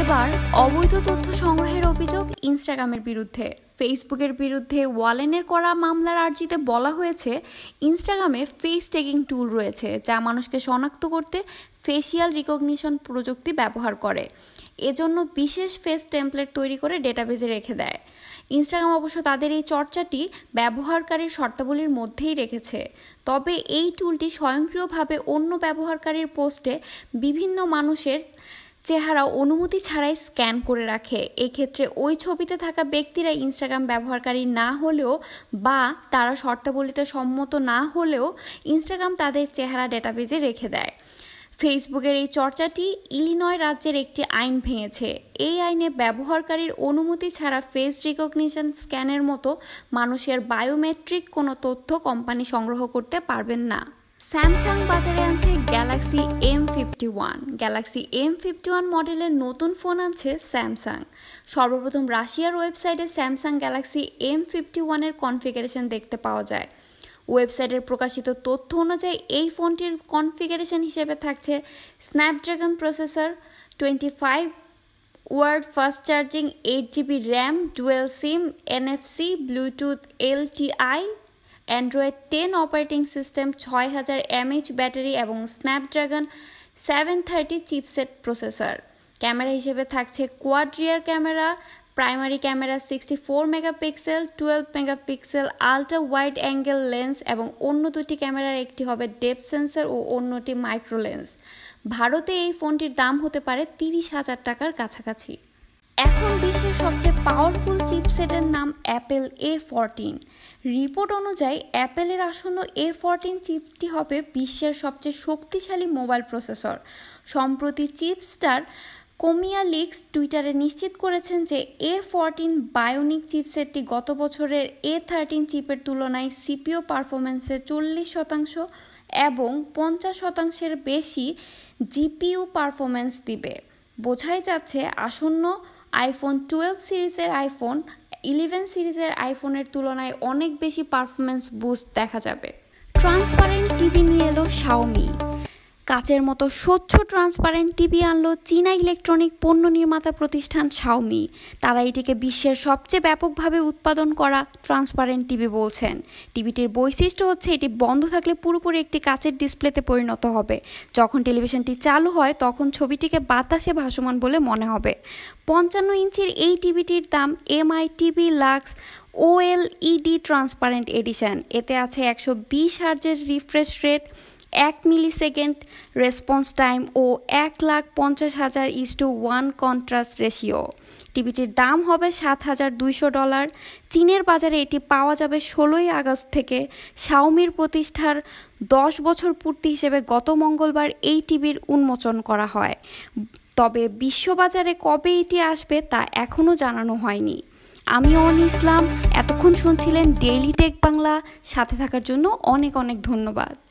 এবার অবৈধ তথ্য সংগ্রহের অভিযোগ ইনস্টাগ্রামের বিরুদ্ধে ফেসবুকের বিরুদ্ধে ওয়ালেনের করা মামলার আর্জিতে বলা হয়েছে ইনস্টাগ্রামে ফেস টেকিং টুল রয়েছে যা মানুষকে শনাক্ত করতে ফেসিয়াল রিকগনিশন প্রযুক্তি ব্যবহার করে এজন্য বিশেষ ফেস টেমপ্লেট তৈরি করে ডেটাবেজে রেখে দেয় ইনস্টাগ্রাম অবশ্য তাদের এই চর্চাটি ব্যবহারকারীর শর্তাবলীর মধ্যেই রেখেছে তবে এই টুলটি স্বয়ংক্রিয়ভাবে অন্য ব্যবহারকারীর পোস্টে বিভিন্ন মানুষের চেহারা অনুমতি ছাড়াই স্ক্যান করে রাখে এক্ষেত্রে ওই ছবিতে থাকা ব্যক্তিরা ইনস্টাগ্রাম ব্যবহারকারী না হলেও বা তারা শর্তাবলীতে সম্মত না হলেও ইনস্টাগ্রাম তাদের চেহারা ডেটাবেজে রেখে দেয় ফেসবুকের এই চর্চাটি ইলিনয় রাজ্যের একটি আইন ভেঙেছে এই আইনে ব্যবহারকারীর অনুমতি ছাড়া ফেস রিকগনিশন স্ক্যানের মতো মানুষের বায়োমেট্রিক কোনো তথ্য কোম্পানি সংগ্রহ করতে পারবেন না স্যামসাং বাজারে আছে Galaxy M fifty one Galaxy M fifty one মডেলের নতুন ফোন আছে স্যামসাং সর্বপ্রথম রাশিয়ার ওয়েবসাইটে স্যামসাং গ্যালাক্সি এম ফিফটি ওয়ানের কনফিগারেশন দেখতে পাওয়া যায় ওয়েবসাইটের প্রকাশিত তথ্য অনুযায়ী এই ফোনটির কনফিগারেশন হিসেবে থাকছে Snapdragon processor twenty five watt fast charging eight GB RAM dual SIM NFC Bluetooth LTE Android ten operating system ছয় হাজার এমএইচ ব্যাটারি এবং Snapdragon seven thirty chipset processor camera হিসেবে থাকছে quad rear camera primary camera sixty four megapixel twelve megapixel ultra wide angle lens এবং অন্য দুটি ক্যামেরার একটি হবে ডেপ সেন্সর ও অন্যটি মাইক্রো লেন্স ভারতে এই ফোনটির দাম হতে পারে তিরিশ হাজার টাকার কাছাকাছি এখন সবচেয়ে পাওয়ারফুল চিপসেটের নাম অ্যাপেল এ ফরটিন রিপোর্ট অনুযায়ী অ্যাপেলের আসন্ন এ ফরটিন চিপটি হবে বিশ্বের সবচেয়ে শক্তিশালী মোবাইল প্রসেসর সম্প্রতি চিপস্টার কোমিয়া লিক্স টুইটারে নিশ্চিত করেছেন যে এ ফরটিন বায়োনিক চিপসেটটি গত বছরের এ থার্টিন চিপের তুলনায় সিপিও পারফরমেন্সে চল্লিশ শতাংশ এবং পঞ্চাশ শতাংশের বেশি জিপিইউ পারফরমেন্স দিবে বোঝাই যাচ্ছে আসন্ন আইফোন টুয়েলভ সিরিজের আইফোন ইলেভেন সিরিজের আইফোনের তুলনায় অনেক বেশি পারফরমেন্স বুস্ট দেখা যাবে ট্রান্সপারেন্ট টিভি নিয়ে এলো শাওমি কাচের মতো স্বচ্ছ ট্রান্সপারেন্ট টিভি আনলো চীনা ইলেকট্রনিক পণ্য নির্মাতা প্রতিষ্ঠান শাওমি তারা এটিকে বিশ্বের সবচেয়ে ব্যাপকভাবে উৎপাদন করা ট্রান্সপারেন্ট টিভি বলছেন টিভিটির বৈশিষ্ট্য হচ্ছে এটি বন্ধ থাকলে পুরোপুরি একটি কাচের ডিসপ্লেতে পরিণত হবে যখন টেলিভিশনটি চালু হয় তখন ছবিটিকে বাতাসে ভাসমান বলে মনে হবে পঞ্চান্ন ইঞ্চির এই টিভিটির দাম Mi TV Lux OLED transparent edition এতে আছে একশো বিশ হার্জের রিফ্রেশ রেট এক মিলি সেকেন্ড রেসপন্স টাইম ও এক লাখ পঞ্চাশ হাজার is to one contrast ratio টিভিটির দাম হবে সাত হাজার দুইশো ডলার চীনের বাজারে এটি পাওয়া যাবে ষোলোই আগস্ট থেকে শাওমির প্রতিষ্ঠার দশ বছর পূর্তি হিসেবে গত মঙ্গলবার এই টিভির উন্মোচন করা হয় তবে বিশ্ববাজারে কবে এটি আসবে তা এখনও জানানো হয়নি আমি অন ইসলাম এতক্ষণ শুনছিলেন ডেইলি টেক বাংলা সাথে থাকার জন্য অনেক অনেক ধন্যবাদ